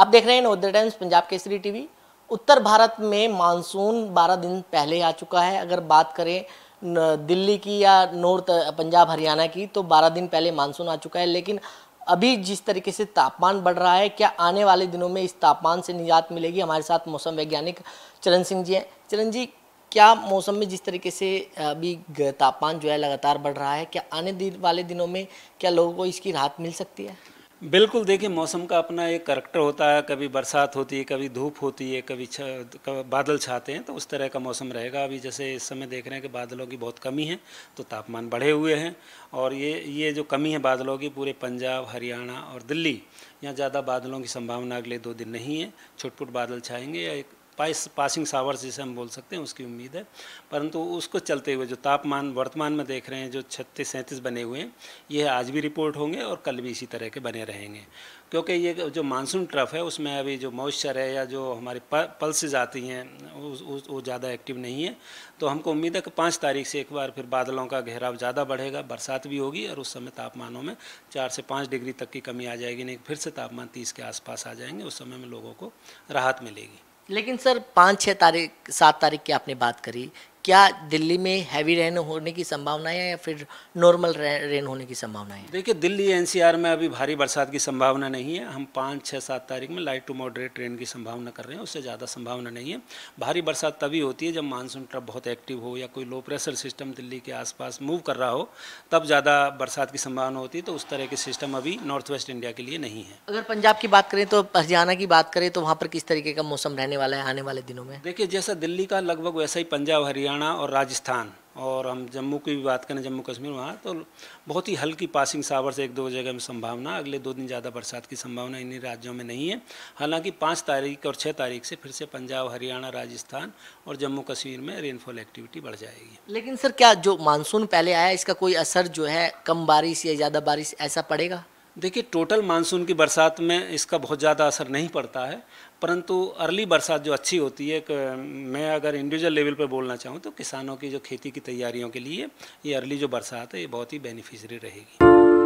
आप देख रहे हैं नोदर टाइम्स पंजाब केसरी टीवी उत्तर भारत में मानसून 12 दिन पहले आ चुका है अगर बात करें दिल्ली की या नॉर्थ पंजाब हरियाणा की तो 12 दिन पहले मानसून आ चुका है लेकिन अभी जिस तरीके से तापमान बढ़ रहा है क्या आने वाले दिनों में इस तापमान से निजात मिलेगी हमारे साथ मौसम वैज्ञानिक चरण सिंह जी हैं चरण जी क्या मौसम में जिस तरीके से अभी तापमान जो है लगातार बढ़ रहा है क्या आने दिन वाले दिनों में क्या लोगों को इसकी राहत मिल सकती है बिल्कुल देखिए मौसम का अपना एक करैक्टर होता है कभी बरसात होती है कभी धूप होती है कभी छ बादल छाते हैं तो उस तरह का मौसम रहेगा अभी जैसे इस समय देख रहे हैं कि बादलों की बहुत कमी है तो तापमान बढ़े हुए हैं और ये ये जो कमी है बादलों की पूरे पंजाब हरियाणा और दिल्ली यहाँ ज़्यादा बादलों की संभावना अगले दो दिन नहीं है छुटपुट बादल छाएंगे या एक पास पासिंग सावर जिसे हम बोल सकते हैं उसकी उम्मीद है परंतु उसको चलते हुए जो तापमान वर्तमान में देख रहे हैं जो छत्तीस सैंतीस बने हुए हैं ये आज भी रिपोर्ट होंगे और कल भी इसी तरह के बने रहेंगे क्योंकि ये जो मानसून ट्रफ है उसमें अभी जो मॉइस्चर है या जो हमारी पल्सेज आती हैं वो ज़्यादा एक्टिव नहीं है तो हमको उम्मीद है कि पाँच तारीख से एक बार फिर बादलों का घेराव ज़्यादा बढ़ेगा बरसात भी होगी और उस समय तापमानों में चार से पाँच डिग्री तक की कमी आ जाएगी नहीं तो फिर से तापमान तीस के आसपास आ जाएंगे उस समय में लोगों को राहत मिलेगी लेकिन सर पाँच छः तारीख सात तारीख की आपने बात करी क्या दिल्ली में हैवी रेन होने की संभावना है या फिर नॉर्मल रेन होने की संभावना है देखिए दिल्ली एनसीआर में अभी भारी बरसात की संभावना नहीं है हम पाँच छः सात तारीख में लाइट टू मॉडरेट रेन की संभावना कर रहे हैं उससे ज़्यादा संभावना नहीं है भारी बरसात तभी होती है जब मानसून ट्रप बहुत एक्टिव हो या कोई लो प्रेशर सिस्टम दिल्ली के आसपास मूव कर रहा हो तब ज़्यादा बरसात की संभावना होती है तो उस तरह के सिस्टम अभी नॉर्थ वेस्ट इंडिया के लिए नहीं है अगर पंजाब की बात करें तो हरियाणा की बात करें तो वहाँ पर किस तरीके का मौसम रहने वाला है आने वाले दिनों में देखिए जैसा दिल्ली का लगभग वैसा ही पंजाब हरियाणा हरियाणा और राजस्थान और हम जम्मू की भी बात करें जम्मू कश्मीर वहाँ तो बहुत ही हल्की पासिंग सावर से एक दो जगह में संभावना अगले दो दिन ज़्यादा बरसात की संभावना इन्हीं राज्यों में नहीं है हालांकि पाँच तारीख और छः तारीख से फिर से पंजाब हरियाणा राजस्थान और जम्मू कश्मीर में रेनफॉल एक्टिविटी बढ़ जाएगी लेकिन सर क्या जो मानसून पहले आया इसका कोई असर जो है कम बारिश या ज़्यादा बारिश ऐसा पड़ेगा देखिए टोटल मानसून की बरसात में इसका बहुत ज़्यादा असर नहीं पड़ता है परंतु अर्ली बरसात जो अच्छी होती है मैं अगर इंडिविजुअल लेवल पर बोलना चाहूँ तो किसानों की जो खेती की तैयारियों के लिए ये अर्ली जो बरसात है ये बहुत ही बेनिफिशरी रहेगी